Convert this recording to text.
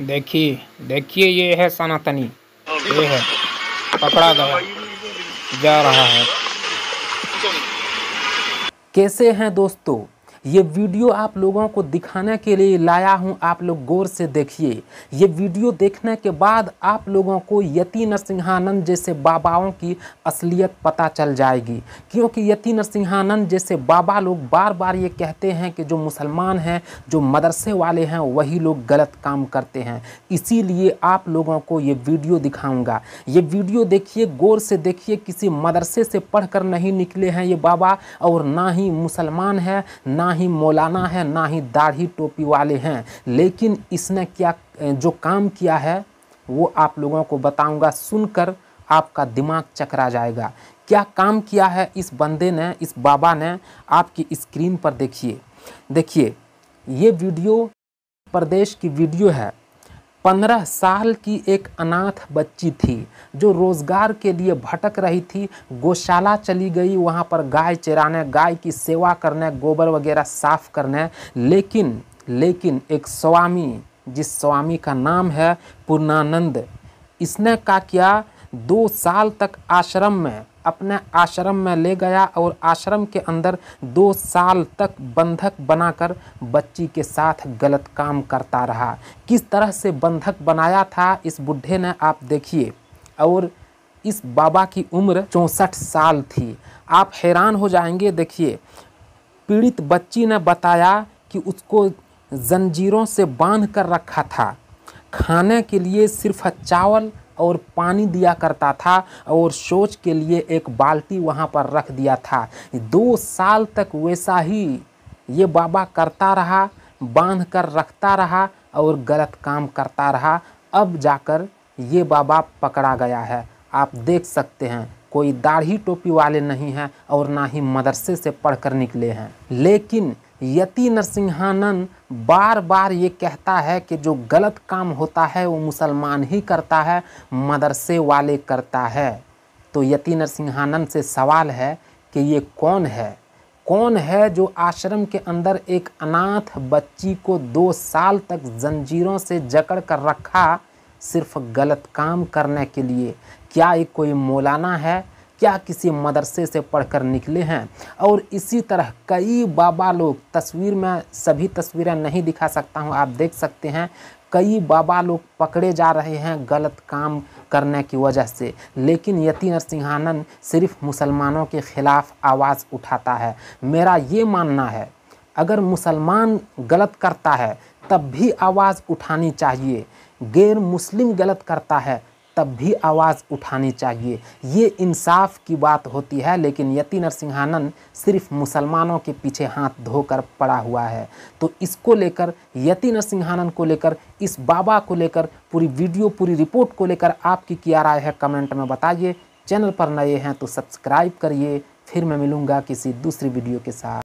देखिए देखिए ये है सनातनी ये है पकड़ा गया जा रहा है कैसे हैं दोस्तों ये वीडियो आप लोगों को दिखाने के लिए लाया हूँ आप लोग गौर से देखिए ये वीडियो देखने के बाद आप लोगों को यति नरसिंहानंद जैसे बाबाओं की असलियत पता चल जाएगी क्योंकि यति नरसिंहानंद जैसे बाबा लोग बार बार ये कहते हैं कि जो मुसलमान हैं जो मदरसे वाले हैं वही लोग गलत काम करते हैं इसीलिए आप लोगों को ये वीडियो दिखाऊँगा ये वीडियो देखिए गौर से देखिए किसी मदरसे से पढ़ नहीं निकले हैं ये बाबा और ना ही मुसलमान है ना ना ही मौलाना है ना ही दाढ़ी टोपी वाले हैं लेकिन इसने क्या जो काम किया है वो आप लोगों को बताऊंगा सुनकर आपका दिमाग चकरा जाएगा क्या काम किया है इस बंदे ने इस बाबा ने आपकी स्क्रीन पर देखिए देखिए ये वीडियो प्रदेश की वीडियो है पंद्रह साल की एक अनाथ बच्ची थी जो रोज़गार के लिए भटक रही थी गौशाला चली गई वहाँ पर गाय चराने गाय की सेवा करने गोबर वगैरह साफ़ करने लेकिन लेकिन एक स्वामी जिस स्वामी का नाम है पूर्णानंद इसने क्या किया दो साल तक आश्रम में अपने आश्रम में ले गया और आश्रम के अंदर दो साल तक बंधक बनाकर बच्ची के साथ गलत काम करता रहा किस तरह से बंधक बनाया था इस बुढ़े ने आप देखिए और इस बाबा की उम्र चौंसठ साल थी आप हैरान हो जाएंगे देखिए पीड़ित बच्ची ने बताया कि उसको जंजीरों से बांध कर रखा था खाने के लिए सिर्फ चावल और पानी दिया करता था और शौच के लिए एक बाल्टी वहाँ पर रख दिया था दो साल तक वैसा ही ये बाबा करता रहा बांध कर रखता रहा और गलत काम करता रहा अब जाकर ये बाबा पकड़ा गया है आप देख सकते हैं कोई दाढ़ी टोपी वाले नहीं हैं और ना ही मदरसे से पढ़कर निकले हैं लेकिन यति नरसिंहानन बार बार ये कहता है कि जो गलत काम होता है वो मुसलमान ही करता है मदरसे वाले करता है तो यति नरसिंहानन से सवाल है कि ये कौन है कौन है जो आश्रम के अंदर एक अनाथ बच्ची को दो साल तक जंजीरों से जकड़ कर रखा सिर्फ गलत काम करने के लिए क्या ये कोई मौलाना है क्या किसी मदरसे से पढ़कर निकले हैं और इसी तरह कई बाबा लोग तस्वीर में सभी तस्वीरें नहीं दिखा सकता हूँ आप देख सकते हैं कई बाबा लोग पकड़े जा रहे हैं गलत काम करने की वजह से लेकिन यति नरसिंहानंद सिर्फ मुसलमानों के ख़िलाफ़ आवाज़ उठाता है मेरा ये मानना है अगर मुसलमान गलत करता है तब भी आवाज़ उठानी चाहिए गैर मुस्लिम गलत करता है तब भी आवाज़ उठानी चाहिए ये इंसाफ की बात होती है लेकिन यति नरसिंहानंद सिर्फ मुसलमानों के पीछे हाथ धोकर पड़ा हुआ है तो इसको लेकर यति नरसिंहानंद को लेकर इस बाबा को लेकर पूरी वीडियो पूरी रिपोर्ट को लेकर आपकी क्या राय है कमेंट में बताइए चैनल पर नए हैं तो सब्सक्राइब करिए फिर मैं मिलूँगा किसी दूसरी वीडियो के साथ